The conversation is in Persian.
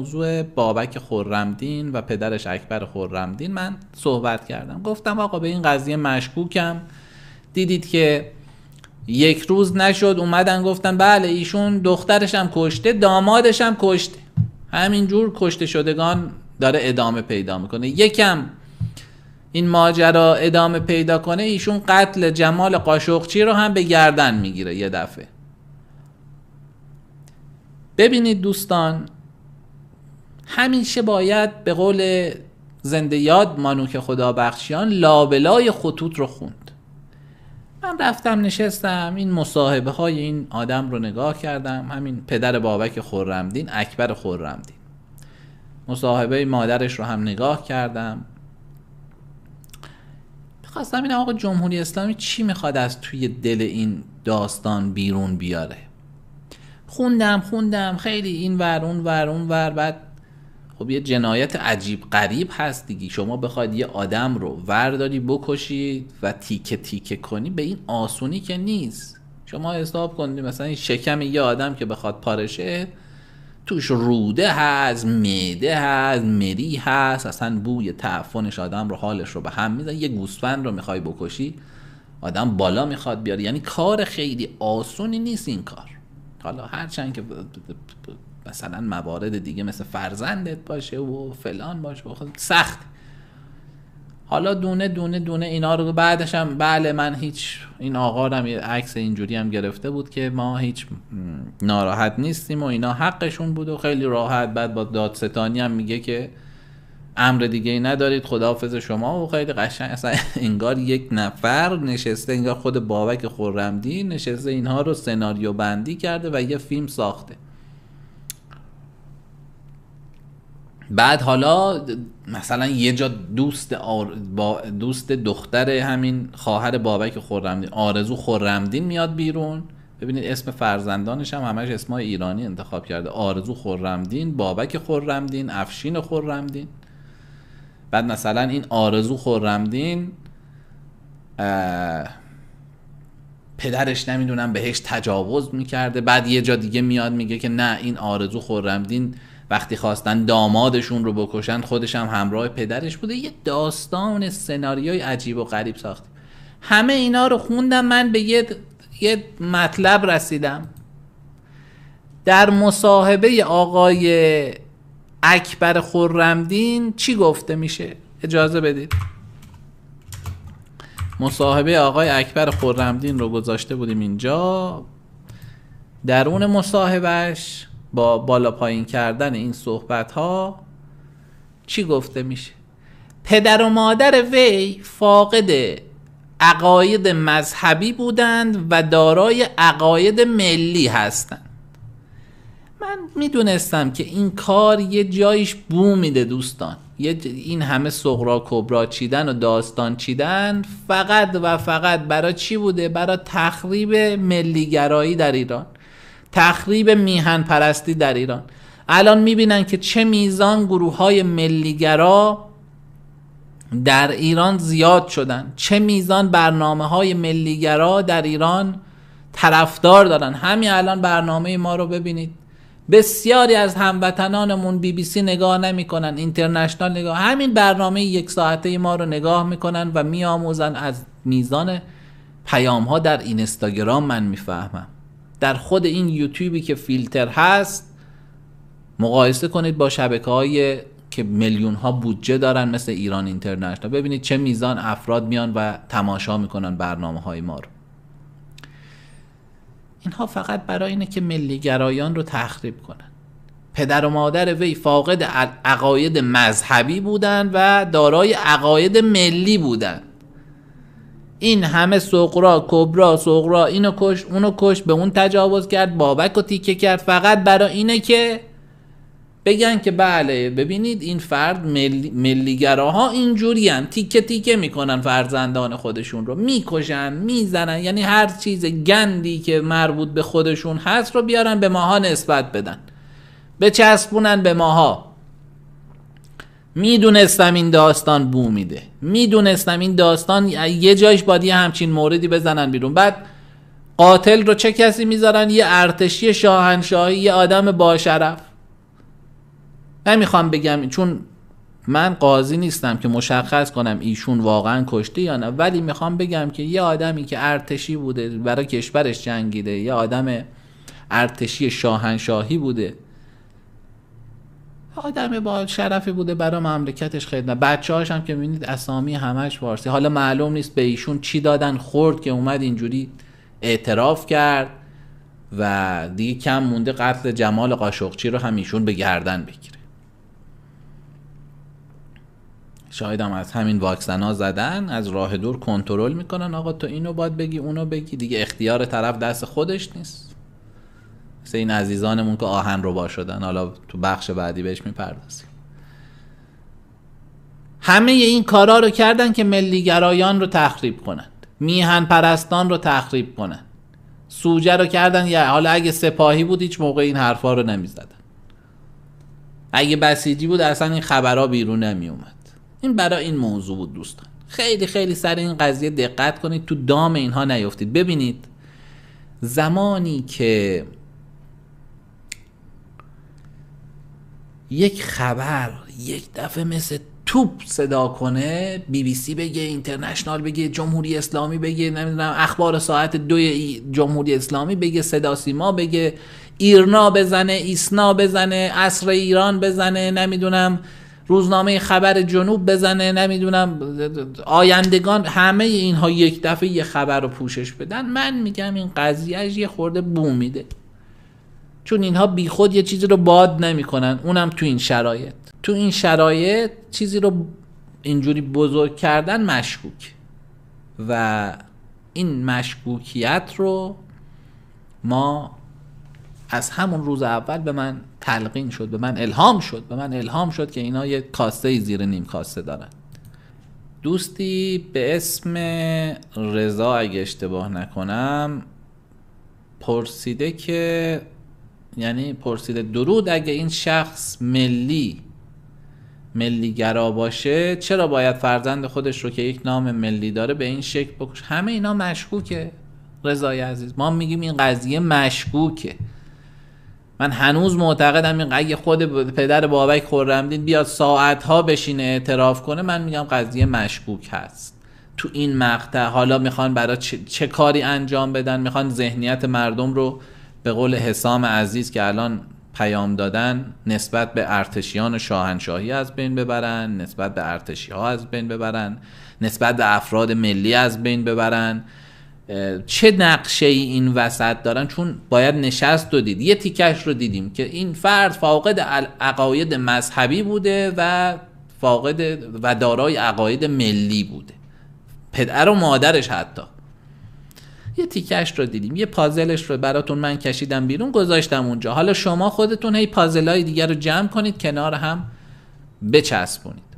موضوع بابک خورمدین و پدرش اکبر خورمدین من صحبت کردم گفتم آقا به این قضیه مشکوکم دیدید که یک روز نشد اومدن گفتن بله ایشون دخترش هم کشته دامادش هم کشته همینجور کشته شدگان داره ادامه پیدا میکنه یکم این ماجرا ادامه پیدا کنه ایشون قتل جمال قاشقچی رو هم به گردن میگیره یه دفعه ببینید دوستان همیشه باید به قول زنده یاد مانوک خدا بخشیان لابلای خطوط رو خوند من رفتم نشستم این مصاحبه های این آدم رو نگاه کردم همین پدر بابک خورمدین اکبر خورمدین مصاحبه مادرش رو هم نگاه کردم میخواستم این آقا جمهوری اسلامی چی میخواد از توی دل این داستان بیرون بیاره خوندم خوندم خیلی این ور اون ور اون ور بعد خب یه جنایت عجیب قریب هست دیگه شما بخواید یه آدم رو ورداری بکشید و تیکه تیکه کنی به این آسونی که نیست شما حساب کنید مثلا این شکم یه آدم که بخواد پارشه توش روده هست میده هست مری هست اصلا بوی تعفنش آدم رو حالش رو به هم میزن یه گوسفند رو میخوای بکشی آدم بالا میخواد بیاره یعنی کار خیلی آسونی نیست این کار حالا هرچند که مثلا موارد دیگه مثل فرزندت باشه و فلان باشه و خب، سخت حالا دونه دونه دونه اینا رو بعدش هم بله من هیچ این آقا هم یه عکس اینجوری هم گرفته بود که ما هیچ ناراحت نیستیم و اینا حقشون بود و خیلی راحت بعد با دادستانی هم میگه که امر دیگه ای ندارید خداحافظ شما و خیلی قشنگ اصلا انگار یک نفر نشسته انگار خود بابک خورمدی نشسته اینها رو سناریو بندی کرده و یه فیلم ساخته بعد حالا مثلا یه جا دوست با دوست دختر همین خواهر بابک خورمدین آرزو خورمدین میاد بیرون ببینید اسم فرزندانش هم همش اسمای ایرانی انتخاب کرده آرزو خورمدین بابک خورمدین افشین خورمدین بعد مثلا این آرزو خورمدین اه... پدرش نمیدونم بهش تجاوز میکرده بعد یه جا دیگه میاد میگه که نه این آرزو خورمدین وقتی خواستن دامادشون رو بکشن خودش هم همراه پدرش بوده یه داستان سناریوی عجیب و غریب ساخت همه اینا رو خوندم من به یه, یه مطلب رسیدم در مصاحبه آقای اکبر خورمدین چی گفته میشه اجازه بدید مصاحبه آقای اکبر خورمدین رو گذاشته بودیم اینجا در اون مصاحبهش با بالا پایین کردن این صحبت ها چی گفته میشه پدر و مادر وی فاقد عقاید مذهبی بودند و دارای عقاید ملی هستند من میدونستم که این کار یه جایش بو میده دوستان یه این همه سغرا کبرا چیدن و داستان چیدن فقط و فقط برای چی بوده برای تخریب ملیگرایی در ایران تخریب میهن پرستی در ایران الان میبینن که چه میزان گروه های ملیگرا در ایران زیاد شدن چه میزان برنامه های ملیگرا در ایران طرفدار دارن همین الان برنامه ما رو ببینید بسیاری از هموطنانمون بی بی سی نگاه نمیکنن اینترنشنال نگاه همین برنامه یک ساعته ما رو نگاه میکنن و میآموزن از میزان پیام ها در اینستاگرام من میفهمم در خود این یوتیوبی که فیلتر هست مقایسه کنید با شبکه که میلیون ها بودجه دارن مثل ایران اینترنشنال ببینید چه میزان افراد میان و تماشا میکنن برنامه های ما رو اینها فقط برای اینه که ملیگرایان رو تخریب کنن پدر و مادر وی فاقد عقاید مذهبی بودند و دارای عقاید ملی بودند این همه سقرا کبرا سقرا اینو کش اونو کش به اون تجاوز کرد بابک و تیکه کرد فقط برای اینه که بگن که بله ببینید این فرد ملی، ملیگراها اینجوری هم تیکه تیکه میکنن فرزندان خودشون رو میکشن میزنن یعنی هر چیز گندی که مربوط به خودشون هست رو بیارن به ماها نسبت بدن به چسبونن به ماها میدونستم این داستان بو میده میدونستم این داستان یه جایش باید یه همچین موردی بزنن بیرون بعد قاتل رو چه کسی میذارن یه ارتشی شاهنشاهی یه آدم باشرف نمیخوام بگم چون من قاضی نیستم که مشخص کنم ایشون واقعا کشته یا نه ولی میخوام بگم که یه آدمی که ارتشی بوده برای کشورش جنگیده یه آدم ارتشی شاهنشاهی بوده آدم با شرفی بوده برای مملکتش خدمت بچه هاش هم که میبینید اسامی همش فارسی حالا معلوم نیست به ایشون چی دادن خورد که اومد اینجوری اعتراف کرد و دیگه کم مونده قتل جمال قاشقچی رو هم ایشون به گردن بگیره شاید هم از همین واکسن زدن از راه دور کنترل میکنن آقا تو اینو باید بگی اونو بگی دیگه اختیار طرف دست خودش نیست مثل این عزیزانمون که آهن رو با شدن حالا تو بخش بعدی بهش میپردازیم همه این کارا رو کردن که ملیگرایان رو تخریب کنند میهن پرستان رو تخریب کنند سوجه رو کردن یا حالا اگه سپاهی بود هیچ موقع این حرفا رو نمیزدن اگه بسیجی بود اصلا این خبرها بیرون نمی اومد این برای این موضوع بود دوستان خیلی خیلی سر این قضیه دقت کنید تو دام اینها نیفتید ببینید زمانی که یک خبر یک دفعه مثل توپ صدا کنه بی بی سی بگه اینترنشنال بگه جمهوری اسلامی بگه نمیدونم اخبار ساعت دوی جمهوری اسلامی بگه صدا سیما بگه ایرنا بزنه ایسنا بزنه اصر ایران بزنه نمیدونم روزنامه خبر جنوب بزنه نمیدونم آیندگان همه اینها یک دفعه یه خبر رو پوشش بدن من میگم این قضیهش یه خورده بو میده چون اینها بیخود یه چیزی رو باد نمیکنن اونم تو این شرایط تو این شرایط چیزی رو اینجوری بزرگ کردن مشکوک و این مشکوکیت رو ما از همون روز اول به من تلقین شد به من الهام شد به من الهام شد که اینا یه کاسته زیر نیم کاسته دارن دوستی به اسم رضا اگه اشتباه نکنم پرسیده که یعنی پرسید درود اگه این شخص ملی ملیگرا باشه چرا باید فرزند خودش رو که یک نام ملی داره به این شکل بکشه همه اینا مشکوکه رضای عزیز ما میگیم این قضیه مشکوکه من هنوز معتقدم این اگه خود پدر بابک خورمدین بیاد ساعتها بشینه اعتراف کنه من میگم قضیه مشکوک هست تو این مقطع حالا میخوان برای چه،, چه, کاری انجام بدن میخوان ذهنیت مردم رو به قول حسام عزیز که الان پیام دادن نسبت به ارتشیان شاهنشاهی از بین ببرن نسبت به ارتشی ها از بین ببرن نسبت به افراد ملی از بین ببرن چه نقشه ای این وسط دارن چون باید نشست رو دید یه تیکش رو دیدیم که این فرد فاقد عقاید مذهبی بوده و فاقد و دارای عقاید ملی بوده پدر و مادرش حتی یه تیکش رو دیدیم یه پازلش رو براتون من کشیدم بیرون گذاشتم اونجا حالا شما خودتون هی های دیگر رو جمع کنید کنار هم بچسبونید